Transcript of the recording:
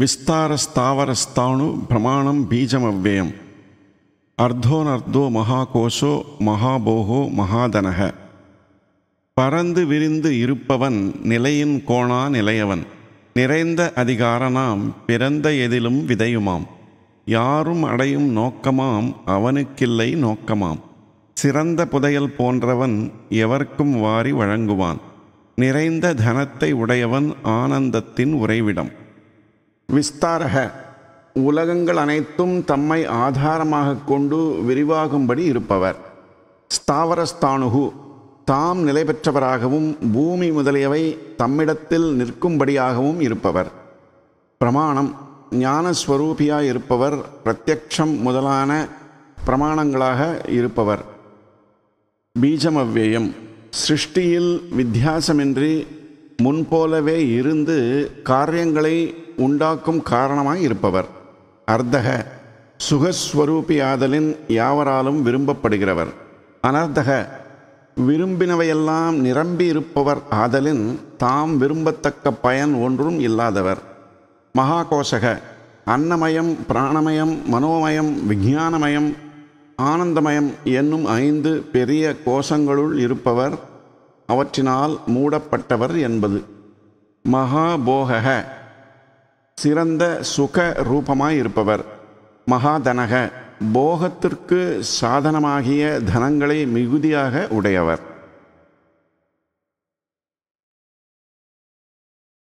విస్తారస్థావరస్థాణు பிரமாணம் బీజమవ్యయం అర్ధోనర్ధో மகாகோஷோ மகாபோகோ மகாதனக பறந்து விரிந்து இருப்பவன் நிலையின் கோணா நிலையவன் நிறைந்த அதிகாரனாம் பிறந்த எதிலும் விதையுமாம் யாரும் அடையும் நோக்கமாம் அவனுக்கில்லை நோக்கமாம் சிறந்த புதையல் போன்றவன் எவர்க்கும் வாரி வழங்குவான் நிறைந்த தனத்தை உடையவன் ஆனந்தத்தின் உறைவிடம் விஸ்தாரக உலகங்கள் அனைத்தும் தம்மை ஆதாரமாக கொண்டு விரிவாகும்படி இருப்பவர் ஸ்தாவரஸ்தானுகு தாம் நிலை பெற்றவராகவும் பூமி முதலியவை தம்மிடத்தில் நிற்கும்படியாகவும் இருப்பவர் பிரமாணம் ஞானஸ்வரூபியாய் இருப்பவர் பிரத்யக்ஷம் முதலான பிரமாணங்களாக இருப்பவர் பீஜமவ்யயம் சிருஷ்டியில் வித்தியாசமின்றி முன்போலவே இருந்து காரியங்களை உண்டாக்கும் காரணமாய் இருப்பவர் அர்த்தக சுகஸ்வரூபியாதலின் யாவராலும் விரும்பப்படுகிறவர் அனர்த்தக விரும்பினவையெல்லாம் நிரம்பி இருப்பவர் ஆதலின் தாம் விரும்பத்தக்க பயன் ஒன்றும் இல்லாதவர் மகாகோஷக அன்னமயம் பிராணமயம் மனோமயம் விஜானமயம் ஆனந்தமயம் என்னும் ஐந்து பெரிய கோஷங்களுள் இருப்பவர் அவற்றினால் மூடப்பட்டவர் என்பது மகாபோகக சிறந்த சுக ரூபமாய் இருப்பவர் மகாதனக போகத்திற்கு சாதனமாகிய தனங்களை மிகுதியாக உடையவர்